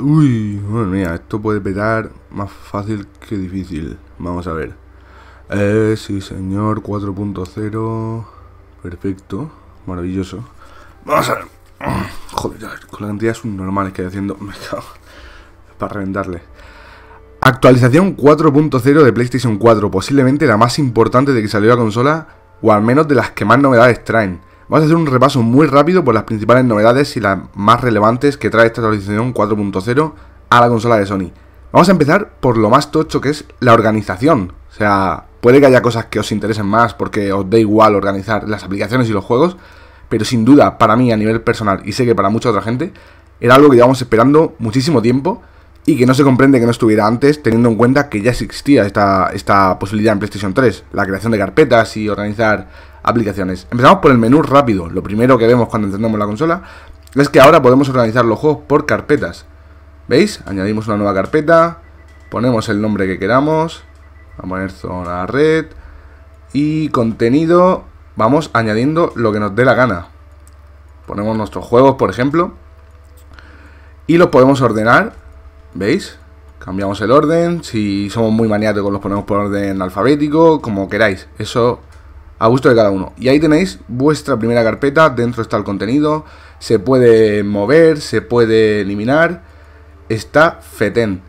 Uy, madre mía, esto puede petar más fácil que difícil. Vamos a ver. Eh, sí, señor, 4.0. Perfecto, maravilloso. Vamos a ver. Joder, con la cantidad subnormales que estoy haciendo, me cago. Para reventarle. Actualización 4.0 de PlayStation 4, posiblemente la más importante de que salió la consola, o al menos de las que más novedades traen. Vamos a hacer un repaso muy rápido por las principales novedades y las más relevantes que trae esta actualización 4.0 a la consola de Sony. Vamos a empezar por lo más tocho que es la organización. O sea, puede que haya cosas que os interesen más porque os da igual organizar las aplicaciones y los juegos, pero sin duda para mí a nivel personal y sé que para mucha otra gente, era algo que llevamos esperando muchísimo tiempo y que no se comprende que no estuviera antes, teniendo en cuenta que ya existía esta, esta posibilidad en PlayStation 3, la creación de carpetas y organizar aplicaciones. Empezamos por el menú rápido. Lo primero que vemos cuando encendemos la consola es que ahora podemos organizar los juegos por carpetas. ¿Veis? Añadimos una nueva carpeta, ponemos el nombre que queramos, vamos a poner zona red y contenido, vamos añadiendo lo que nos dé la gana. Ponemos nuestros juegos, por ejemplo, y los podemos ordenar, ¿veis? Cambiamos el orden, si somos muy maniáticos los ponemos por orden alfabético, como queráis. Eso a gusto de cada uno. Y ahí tenéis vuestra primera carpeta, dentro está el contenido, se puede mover, se puede eliminar, está FETEN.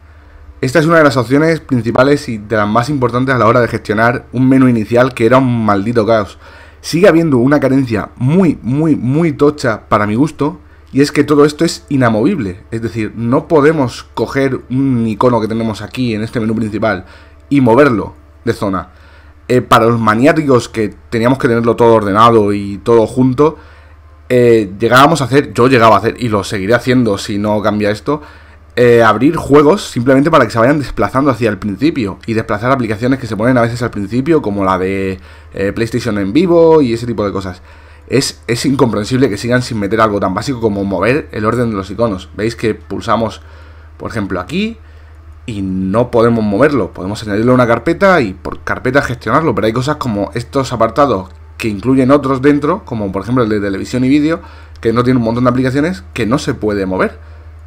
Esta es una de las opciones principales y de las más importantes a la hora de gestionar un menú inicial que era un maldito caos. Sigue habiendo una carencia muy, muy, muy tocha para mi gusto, y es que todo esto es inamovible. Es decir, no podemos coger un icono que tenemos aquí en este menú principal y moverlo de zona. Eh, para los maniáticos que teníamos que tenerlo todo ordenado y todo junto, eh, llegábamos a hacer, yo llegaba a hacer, y lo seguiré haciendo si no cambia esto, eh, abrir juegos simplemente para que se vayan desplazando hacia el principio y desplazar aplicaciones que se ponen a veces al principio, como la de PlayStation en vivo y ese tipo de cosas. Es, es incomprensible que sigan sin meter algo tan básico como mover el orden de los iconos. Veis que pulsamos, por ejemplo, aquí, y no podemos moverlo. Podemos añadirle una carpeta y por carpeta gestionarlo, pero hay cosas como estos apartados que incluyen otros dentro, como por ejemplo el de televisión y vídeo, que no tiene un montón de aplicaciones que no se puede mover.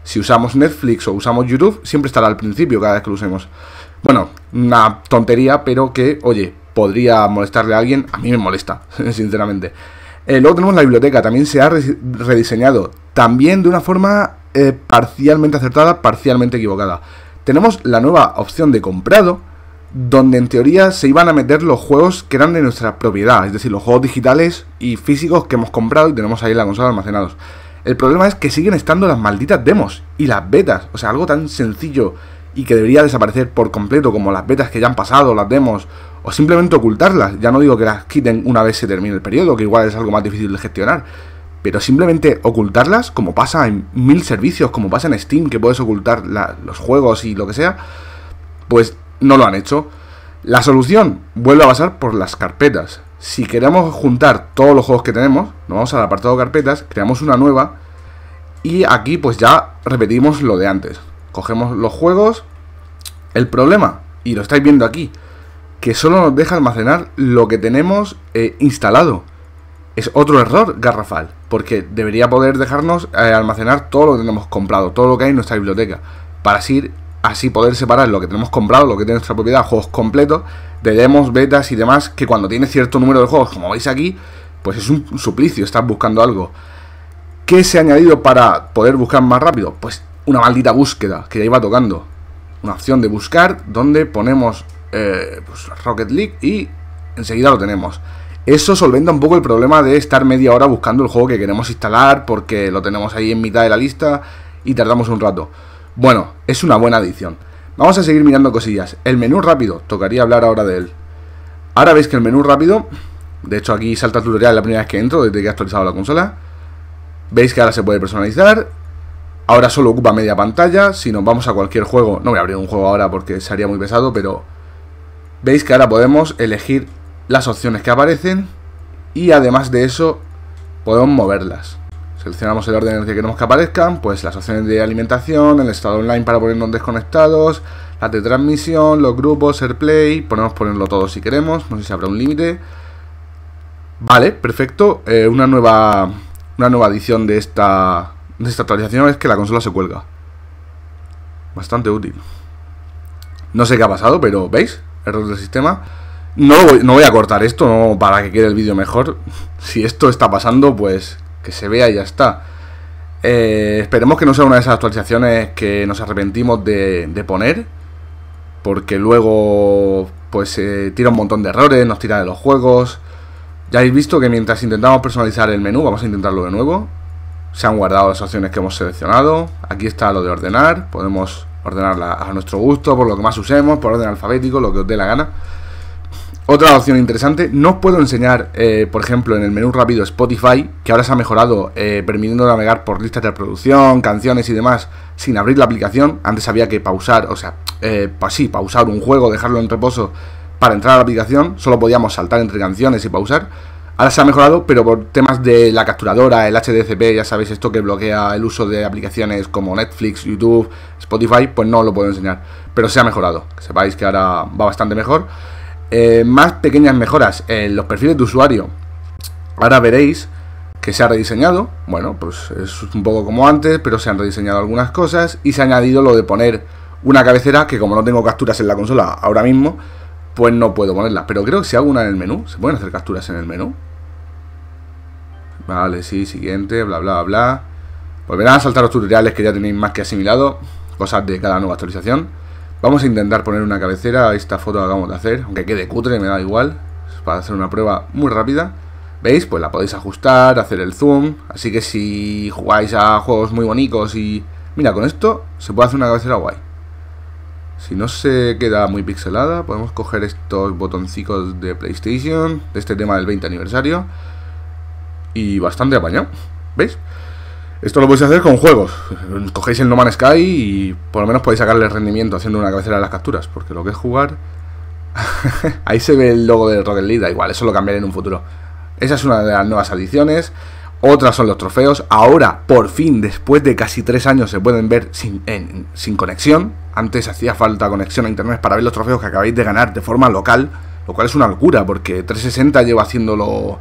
Si usamos Netflix o usamos YouTube, siempre estará al principio cada vez que lo usemos. Bueno, una tontería, pero que, oye, podría molestarle a alguien. A mí me molesta, sinceramente. Eh, luego tenemos la biblioteca, también se ha rediseñado, también de una forma eh, parcialmente acertada, parcialmente equivocada tenemos la nueva opción de comprado, donde en teoría se iban a meter los juegos que eran de nuestra propiedad, es decir, los juegos digitales y físicos que hemos comprado y tenemos ahí en la consola almacenados. El problema es que siguen estando las malditas demos y las betas, o sea, algo tan sencillo y que debería desaparecer por completo como las betas que ya han pasado, las demos, o simplemente ocultarlas. Ya no digo que las quiten una vez se termine el periodo, que igual es algo más difícil de gestionar pero simplemente ocultarlas, como pasa en mil servicios, como pasa en Steam, que puedes ocultar los juegos y lo que sea, pues no lo han hecho. La solución vuelve a pasar por las carpetas. Si queremos juntar todos los juegos que tenemos, nos vamos al apartado carpetas, creamos una nueva y aquí pues ya repetimos lo de antes. Cogemos los juegos. El problema, y lo estáis viendo aquí, que solo nos deja almacenar lo que tenemos eh, instalado es otro error garrafal, porque debería poder dejarnos eh, almacenar todo lo que tenemos comprado, todo lo que hay en nuestra biblioteca, para así, así poder separar lo que tenemos comprado, lo que tiene nuestra propiedad, juegos completos, de demos, betas y demás, que cuando tiene cierto número de juegos, como veis aquí, pues es un suplicio, estar buscando algo. ¿Qué se ha añadido para poder buscar más rápido? Pues una maldita búsqueda, que ya iba tocando. Una opción de buscar, donde ponemos eh, pues, Rocket League y enseguida lo tenemos. Eso solventa un poco el problema de estar media hora buscando el juego que queremos instalar porque lo tenemos ahí en mitad de la lista y tardamos un rato. Bueno, es una buena adición. Vamos a seguir mirando cosillas. El menú rápido, tocaría hablar ahora de él. Ahora veis que el menú rápido, de hecho aquí salta tutorial la primera vez que entro desde que he actualizado la consola. Veis que ahora se puede personalizar. Ahora solo ocupa media pantalla. Si nos vamos a cualquier juego, no voy a abrir un juego ahora porque sería muy pesado, pero veis que ahora podemos elegir las opciones que aparecen y además de eso podemos moverlas. Seleccionamos el orden en el que queremos que aparezcan, pues las opciones de alimentación, el estado online para ponernos desconectados, las de transmisión, los grupos, ser play, podemos ponerlo todo si queremos, no sé si habrá un límite. Vale, perfecto. Eh, una, nueva, una nueva edición de esta, de esta actualización es que la consola se cuelga. Bastante útil. No sé qué ha pasado, pero ¿veis? Error del sistema. No, voy, a cortar esto para que quede el vídeo mejor. Si esto está pasando, pues que se vea y ya está. Eh, esperemos que no sea una de esas actualizaciones que nos arrepentimos de, poner. Porque luego pues se eh, tira un montón de errores, nos tira de los juegos. Ya habéis visto que mientras intentamos personalizar el menú, vamos a intentarlo de nuevo. Se han guardado las opciones que hemos seleccionado. Aquí está lo de ordenar. Podemos ordenarla a nuestro gusto, por lo que más usemos, por orden alfabético, lo que os dé la gana. Otra opción interesante, no os puedo enseñar, eh, por ejemplo, en el menú rápido Spotify, que ahora se ha mejorado eh, permitiendo navegar por listas de reproducción, canciones y demás sin abrir la aplicación. Antes había que pausar, o sea, eh, sí, pausar un juego, dejarlo en reposo para entrar a la aplicación. Solo podíamos saltar entre canciones y pausar. Ahora se ha mejorado, pero por temas de la capturadora, el HDCP, ya sabéis esto que bloquea el uso de aplicaciones como Netflix, YouTube, Spotify, pues no lo puedo enseñar. Pero se ha mejorado. Que sepáis que ahora va bastante mejor. Eh, más pequeñas mejoras en los perfiles de usuario. Ahora veréis que se ha rediseñado. Bueno, pues es un poco como antes, pero se han rediseñado algunas cosas y se ha añadido lo de poner una cabecera que como no tengo capturas en la consola ahora mismo, pues no puedo ponerlas. Pero creo que si hago una en el menú, ¿se pueden hacer capturas en el menú? Vale, sí, siguiente, bla, bla, bla. Volverán a saltar los tutoriales que ya tenéis más que asimilado, cosas de cada nueva actualización. Vamos a intentar poner una cabecera a esta foto que acabamos de hacer, aunque quede cutre, me da igual, para hacer una prueba muy rápida. ¿Veis? Pues la podéis ajustar, hacer el zoom, así que si jugáis a juegos muy bonitos y... Mira, con esto se puede hacer una cabecera guay. Si no se queda muy pixelada, podemos coger estos botoncicos de PlayStation, de este tema del 20 aniversario, y bastante apañado, ¿veis? Esto lo podéis hacer con juegos. Cogéis el No Man's Sky y por lo menos podéis sacarle rendimiento haciendo una cabecera de las capturas, porque lo que es jugar... Ahí se ve el logo de Rocket League, da igual, eso lo cambiaré en un futuro. Esa es una de las nuevas adiciones. Otras son los trofeos. Ahora, por fin, después de casi tres años, se pueden ver sin, sin conexión. Antes hacía falta conexión a internet para ver los trofeos que acabáis de ganar de forma local, lo cual es una locura, porque 360 lleva haciéndolo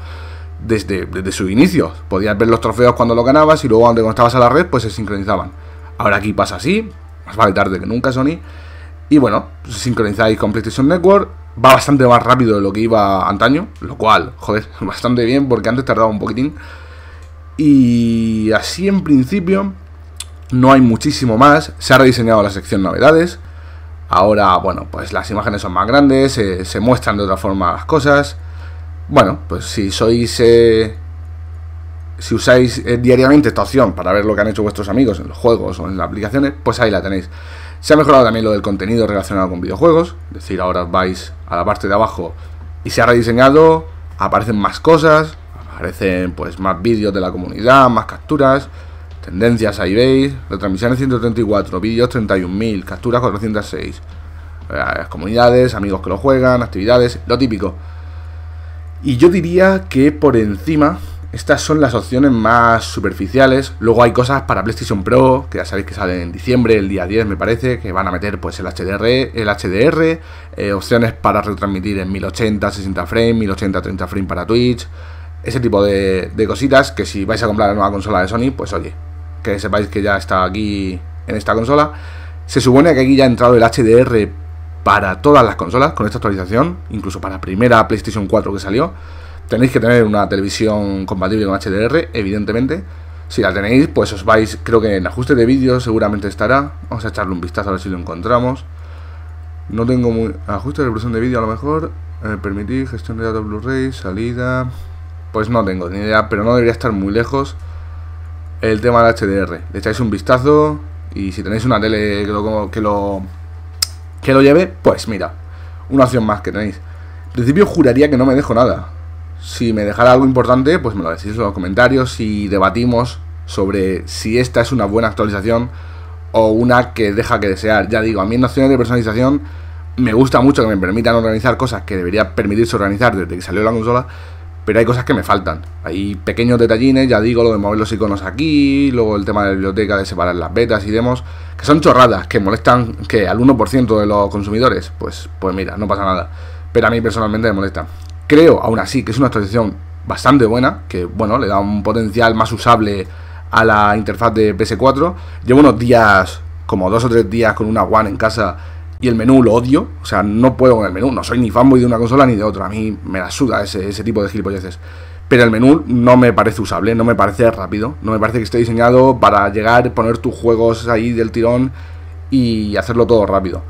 desde, desde inicio, inicios. Podías ver los trofeos cuando lo ganabas y luego cuando estabas a la red, pues se sincronizaban. Ahora aquí pasa así, más vale tarde que nunca, Sony. Y bueno, sincronizáis con PlayStation Network. Va bastante más rápido de lo que iba antaño, lo cual, joder, bastante bien porque antes tardaba un poquitín. Y así en principio no hay muchísimo más. Se ha rediseñado la sección novedades. Ahora, bueno, pues las imágenes son más grandes, se muestran de otra forma las cosas. Bueno, pues si sois... Eh, si usáis eh, diariamente esta opción para ver lo que han hecho vuestros amigos en los juegos o en las aplicaciones, pues ahí la tenéis. Se ha mejorado también lo del contenido relacionado con videojuegos, es decir, ahora vais a la parte de abajo y se ha rediseñado, aparecen más cosas, aparecen pues más vídeos de la comunidad, más capturas, tendencias ahí veis, retransmisiones 134, vídeos 31.000, capturas 406, eh, comunidades, amigos que lo juegan, actividades, lo típico. Y yo diría que por encima estas son las opciones más superficiales. Luego hay cosas para PlayStation Pro, que ya sabéis que salen en diciembre, el día 10 me parece, que van a meter pues el HDR, el HDR, eh, opciones para retransmitir en 1080, 60 frames, 1080, 30 frames para Twitch, ese tipo de, de, cositas que si vais a comprar la nueva consola de Sony, pues oye, que sepáis que ya está aquí en esta consola. Se supone que aquí ya ha entrado el HDR para todas las consolas con esta actualización, incluso para la primera PlayStation 4 que salió. Tenéis que tener una televisión compatible con HDR, evidentemente. Si la tenéis, pues os vais, creo que en ajuste de vídeo seguramente estará. Vamos a echarle un vistazo a ver si lo encontramos. No tengo muy... Ajuste de reproducción de vídeo a lo mejor. Eh, permitir gestión de datos Blu-ray, salida... Pues no tengo ni idea, pero no debería estar muy lejos el tema del HDR. Le echáis un vistazo y si tenéis una tele que que lo ¿Que lo lleve? Pues mira, una opción más que tenéis. En principio juraría que no me dejo nada. Si me dejara algo importante, pues me lo decís en los comentarios y debatimos sobre si esta es una buena actualización o una que deja que desear. Ya digo, a mí en opciones de personalización me gusta mucho que me permitan organizar cosas que debería permitirse organizar desde que salió la consola pero hay cosas que me faltan. Hay pequeños detallines, ya digo, lo de mover los iconos aquí, luego el tema de la biblioteca, de separar las betas y demos, que son chorradas, que molestan que al 1% de los consumidores, pues, pues mira, no pasa nada. Pero a mí personalmente me molesta. Creo, aún así, que es una actualización bastante buena, que bueno, le da un potencial más usable a la interfaz de PS4. Llevo unos días, como dos o tres días, con una One en casa y el menú lo odio, o sea, no puedo con el menú, no soy ni fanboy de una consola ni de otra, a mí me la suda ese, ese tipo de gilipolleces. Pero el menú no me parece usable, no me parece rápido, no me parece que esté diseñado para llegar, poner tus juegos ahí del tirón y hacerlo todo rápido.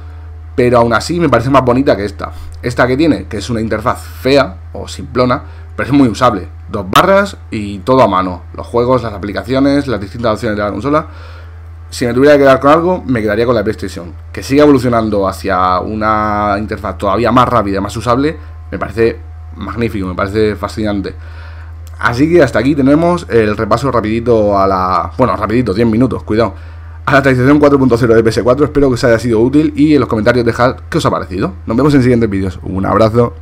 Pero aún así me parece más bonita que esta. Esta que tiene, que es una interfaz fea o simplona, pero es muy usable. Dos barras y todo a mano. Los juegos, las aplicaciones, las distintas opciones de la consola si me tuviera que quedar con algo, me quedaría con la PlayStation. Que siga evolucionando hacia una interfaz todavía más rápida, más usable, me parece magnífico, me parece fascinante. Así que hasta aquí tenemos el repaso rapidito a la... Bueno, rapidito, 10 minutos, cuidado. A la actualización 4.0 de PS4, espero que os haya sido útil y en los comentarios dejad qué os ha parecido. Nos vemos en siguientes vídeos. Un abrazo.